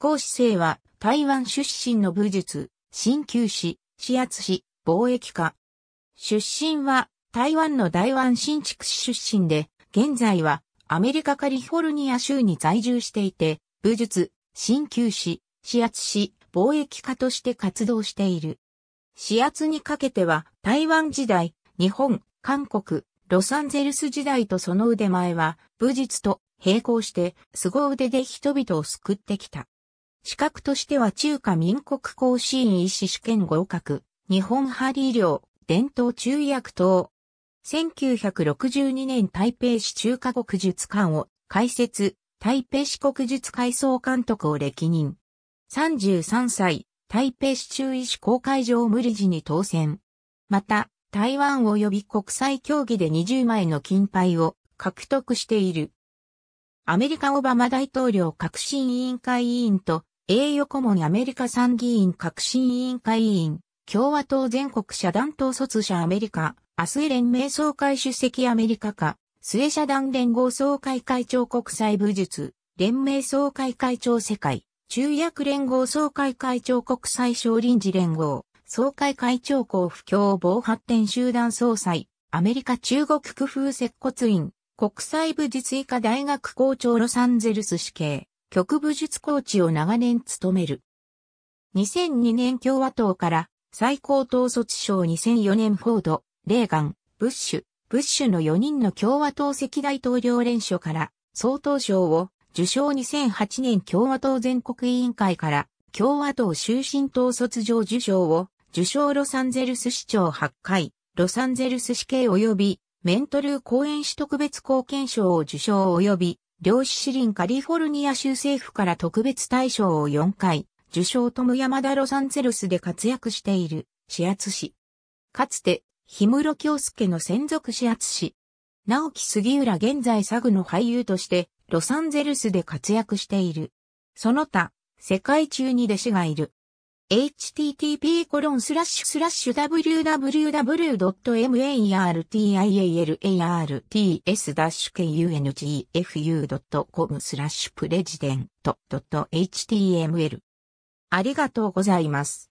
孔子生は台湾出身の武術、鍼灸師、指圧師、貿易家。出身は台湾の台湾新築市出身で、現在はアメリカカリフォルニア州に在住していて、武術、鍼灸師、指圧師、貿易家として活動している。指圧にかけては台湾時代、日本、韓国、ロサンゼルス時代とその腕前は武術と並行して凄腕で人々を救ってきた。資格としては中華民国甲子院医師試験合格、日本針医療、伝統中医薬等。1962年台北市中華国術館を開設、台北市国術改装監督を歴任。33歳、台北市中医師公会上無理事に当選。また、台湾及び国際競技で20枚の金牌を獲得している。アメリカオバマ大統領革新委員会委員と栄誉顧問アメリカ参議院革新委員会委員、共和党全国社団統卒者アメリカ、アスエ連盟総会出席アメリカか、末社団連合総会会長国際武術、連盟総会会長世界、中約連合総会会長国際少林寺連合、総会会長候補共防発展集団総裁、アメリカ中国工夫接骨院、国際武術医科大学校長ロサンゼルス死刑。局武術コーチを長年務める。2002年共和党から最高統率賞2004年フォード、レーガン、ブッシュ、ブッシュの4人の共和党赤大統領連署から総統賞を受賞2008年共和党全国委員会から共和党終身統率上受賞を受賞ロサンゼルス市長8回、ロサンゼルス市警及びメントルー公演市特別貢献賞を受賞及び漁子詩林カリフォルニア州政府から特別大賞を4回、受賞とも山田ロサンゼルスで活躍している、始圧氏。かつて、氷室京介の専属始圧氏。直木杉浦現在サグの俳優として、ロサンゼルスで活躍している。その他、世界中に弟子がいる。h t t p w w w m a r t i a l t i a r t s k u n g f u c o m スラッシュプレジデント .html ありがとうございます。